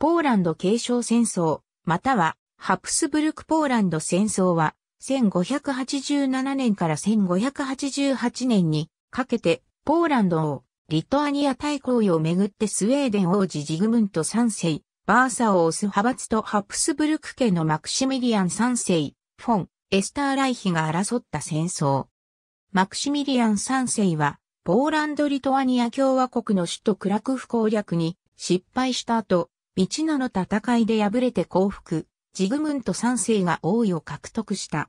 ポーランド継承戦争、またはハプスブルクポーランド戦争は、1587年から1588年にかけて、ポーランドを、リトアニア大公をめぐってスウェーデン王子ジグムント3世、バーサオース派閥とハプスブルク家のマクシミリアン3世、フォン、エスターライヒが争った戦争。マクシミリアン3世は、ポーランド・リトアニア共和国の首都クラクフ攻略に失敗した後、道名の戦いで敗れて降伏、ジグムント三世が王位を獲得した。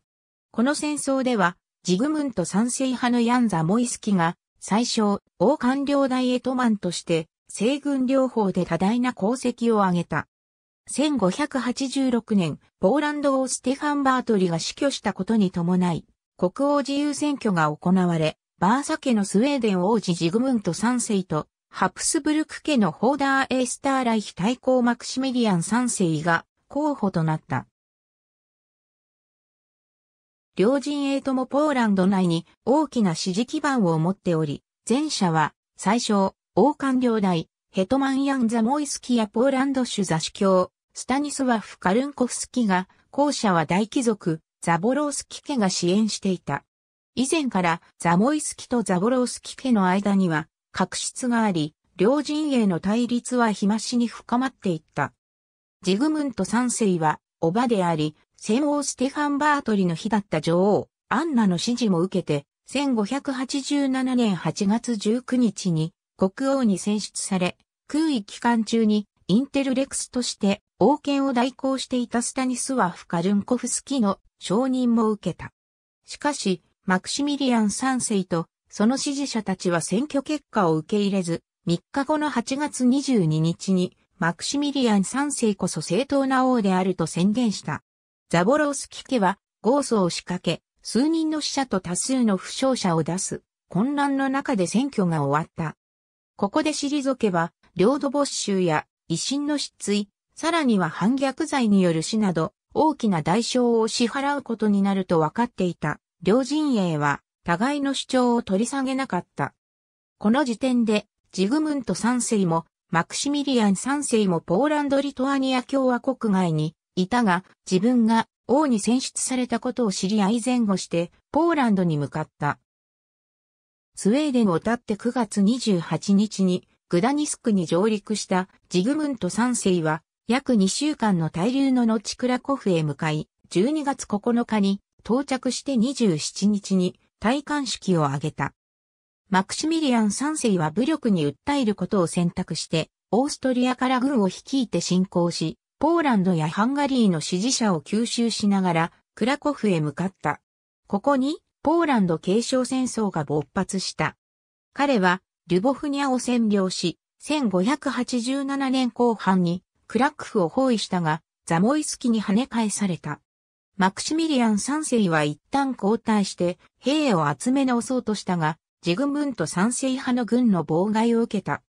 この戦争では、ジグムント三世派のヤンザ・モイスキが、最初、王官僚大エトマンとして、西軍両方で多大な功績を挙げた。1586年、ポーランド王ステファン・バートリが死去したことに伴い、国王自由選挙が行われ、バーサ家のスウェーデン王子ジグムント賛世とハプスブルク家のホーダー・エースター・ライヒ対抗マクシメリアン3世が候補となった。両陣営ともポーランド内に大きな支持基盤を持っており、前者は最初、王冠領代。ヘトマンヤン・ザ・モイスキやポーランド主座主教、スタニスワフ・カルンコフスキが、後者は大貴族、ザボロースキ家が支援していた。以前からザモイスキとザボロースキ家の間には確執があり、両陣営の対立は日増しに深まっていった。ジグムント三世は、おばであり、戦王ステファン・バートリの日だった女王、アンナの支持も受けて、1587年8月19日に国王に選出され、空位期間中にインテルレクスとして王権を代行していたスタニスワフ・カルンコフスキの承認も受けた。しかし、マクシミリアン三世とその支持者たちは選挙結果を受け入れず、3日後の8月22日に、マクシミリアン3世こそ正当な王であると宣言した。ザボロースキ家は、ゴーを仕掛け、数人の死者と多数の負傷者を出す、混乱の中で選挙が終わった。ここで退けば、領土没収や、維新の失墜、さらには反逆罪による死など、大きな代償を支払うことになると分かっていた。両陣営は、互いの主張を取り下げなかった。この時点で、ジグムント3世も、マクシミリアン3世もポーランド・リトアニア共和国外にいたが、自分が王に選出されたことを知り合い前後して、ポーランドに向かった。スウェーデンを立って9月28日に、グダニスクに上陸したジグムント3世は、約2週間の滞留の後クラコフへ向かい、12月9日に到着して27日に戴冠式を挙げた。マクシミリアン3世は武力に訴えることを選択して、オーストリアから軍を率いて侵攻し、ポーランドやハンガリーの支持者を吸収しながら、クラコフへ向かった。ここに、ポーランド継承戦争が勃発した。彼は、ルボフニアを占領し、1587年後半に、クラクフを包囲したが、ザモイスキに跳ね返された。マクシミリアン3世は一旦交代して兵を集め直そうとしたが、自軍軍と賛成派の軍の妨害を受けた。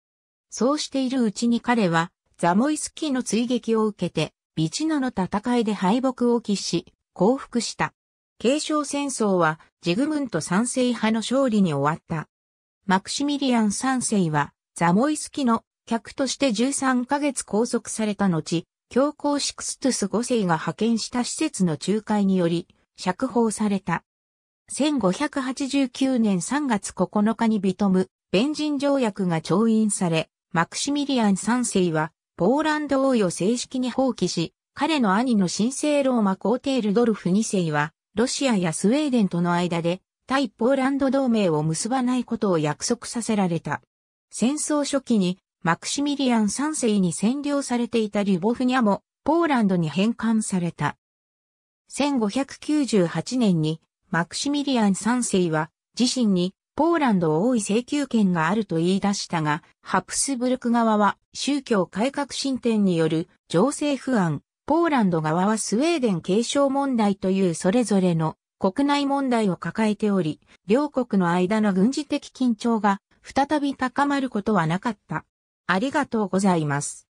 そうしているうちに彼は、ザモイスキーの追撃を受けて、ビチナの戦いで敗北を喫し、降伏した。継承戦争は、ジグムント賛成派の勝利に終わった。マクシミリアン3世は、ザモイスキの客として13ヶ月拘束された後、教皇シクストゥス5世が派遣した施設の仲介により、釈放された。1589年3月9日にビトム、ベンジン条約が調印され、マクシミリアン3世は、ポーランド王位を正式に放棄し、彼の兄の神聖ローマ皇帝ルドルフ2世は、ロシアやスウェーデンとの間で、対ポーランド同盟を結ばないことを約束させられた。戦争初期にマクシミリアン3世に占領されていたリュボフニャも、ポーランドに返還された。1598年に、マクシミリアン3世は、自身に、ポーランドを多い請求権があると言い出したが、ハプスブルク側は宗教改革進展による情勢不安、ポーランド側はスウェーデン継承問題というそれぞれの国内問題を抱えており、両国の間の軍事的緊張が再び高まることはなかった。ありがとうございます。